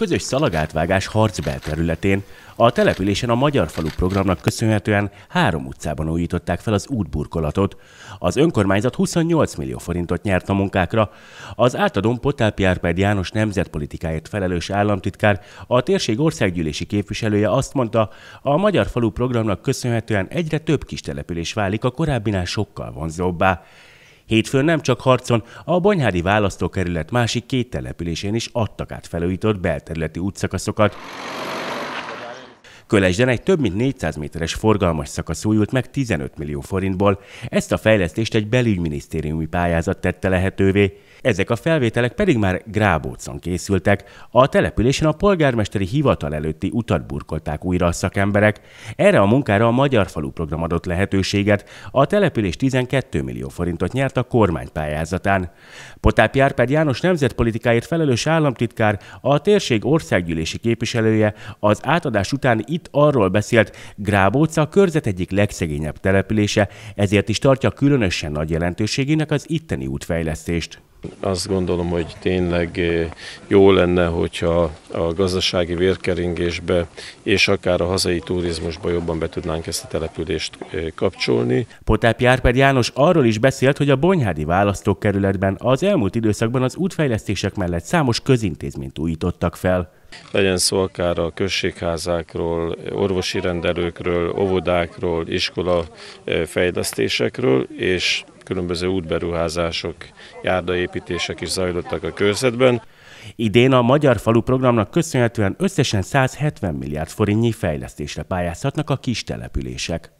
közös szalagátvágás harcbel területén, a településen a Magyar Falu programnak köszönhetően három utcában újították fel az útburkolatot. Az önkormányzat 28 millió forintot nyert a munkákra. Az átadón Potál Pjárpád János nemzetpolitikáért felelős államtitkár, a térség országgyűlési képviselője azt mondta, a Magyar Falu programnak köszönhetően egyre több kis település válik a korábbinál sokkal vonzóbbá. Hétfőn nem csak harcon, a Bonyhádi választókerület másik két településén is adtak át felújított belterületi útszakaszokat. Kölesden egy több mint 400 méteres forgalmas szakasz újult meg 15 millió forintból, ezt a fejlesztést egy belügyminisztériumi pályázat tette lehetővé, ezek a felvételek pedig már Grábócon készültek. A településen a polgármesteri hivatal előtti utat burkolták újra a szakemberek. Erre a munkára a Magyar Falu program adott lehetőséget. A település 12 millió forintot nyert a kormány pályázatán. Potápi Árpád János nemzetpolitikáért felelős államtitkár, a térség országgyűlési képviselője az átadás után itt itt arról beszélt, Grábóca a körzet egyik legszegényebb települése, ezért is tartja különösen nagy jelentőségének az itteni útfejlesztést. Azt gondolom, hogy tényleg eh, jó lenne, hogyha a gazdasági vérkeringésbe és akár a hazai turizmusba jobban be tudnánk ezt a települést eh, kapcsolni. Potáp Járpád János arról is beszélt, hogy a Bonyhádi választókerületben az elmúlt időszakban az útfejlesztések mellett számos közintézményt újítottak fel legyen szó akár a községházákról, orvosi rendelőkről, óvodákról, iskola eh, fejlesztésekről, és különböző útberuházások, járdaépítések is zajlottak a körzetben. Idén a Magyar Falu programnak köszönhetően összesen 170 milliárd forintnyi fejlesztésre pályázhatnak a kis települések.